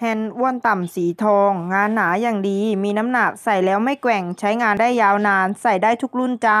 แฮนด์อ้วนต่ำสีทองงานหนาอย่างดีมีน้ำหนักใส่แล้วไม่แกว่ง ใช้งานได้ยาวนานใส่ได้ทุกรุ่นจ้า